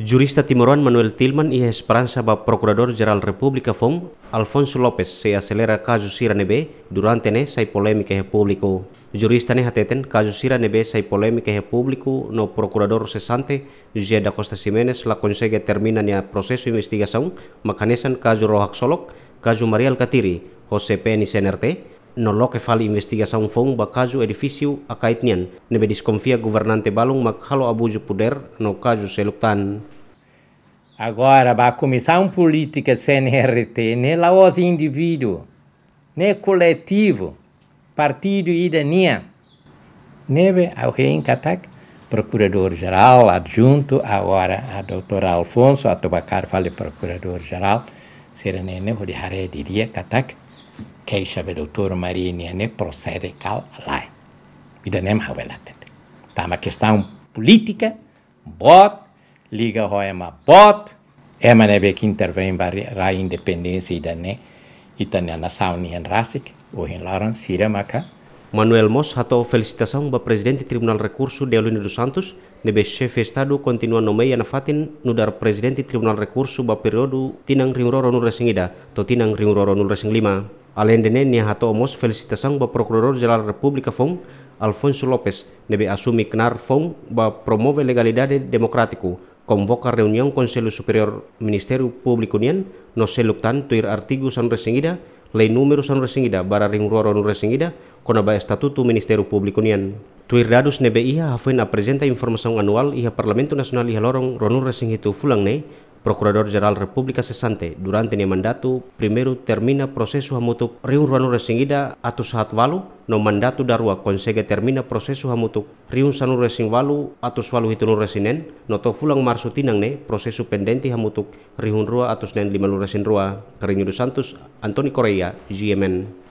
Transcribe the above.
Jurista Timorón Manuel Tilman y esperanza va Prokurador Jeral Republika FOM, Alfonso López, se acelera caso Sira Nebe durante ne sai polémica he publiko. Jurista ne hateten caso Nebe sai polémica he publiko. no Prokurador sesante José da Costa Jiménez la consegue termina ne proses investigação makanesan kasus Rohak Solok, caso Katiri Alcatiri, Peni Senerte. no lokefal investigação fong ba caso edifício a kaitnian nebe desconfia governante balong maghalo abuso poder no caso seluctan. Agora, a comissão política CNRT nem lá os indivíduo, nem coletivo, partido e dania. Neve alguém catac, procurador-geral adjunto, agora a doutora Alfonso, a Tobacar fale procurador-geral, serenene, vou deixar a diria catac doutor keishaverutur marinia procede cal há Midanem havelatet. Tá uma questão política, bot, liga roema bot, uma neve é que intervém para a independência e dané, e a nação nian rásic o hen laran sira maka. Manuel Mos hatou felicitação ba presidente Tribunal Recurso Deolino dos Santos, nebe chefe Estado continua nomeia na fatin no dar presidente Tribunal Recurso ba período tinang ringroro no resingida, to tinang ringroro no resing lima. alain dene ni hato omos felicitasang ba prokuror jeral republika fong Alfonso Lopez nebe asumi knar fong ba promove legalidade demokratiku convoca reunião Conselho Superior ministeru Público Unian no tuir artigo san resingida lei número san resingida bara ring ruaro resingida kona ba estatuto Ministério Público tuir dados nebe iha hafen apresenta informação anual iha Parlamento nasional iha lorong resing resengitu fulang ne Procurador Geral Republika Sesante durante ni mandatu primeru termina prosesu hamutuk riun resingida atau saat walu no mandatu darua konsege termina prosesu hamutuk riun sanu resing walu atau swalu hitunu resinen no to fulang marsu tinang ne prosesu pendenti hamutuk riun rua atau senen lima lu resin rua Karinyudu Santos Antoni Korea GMN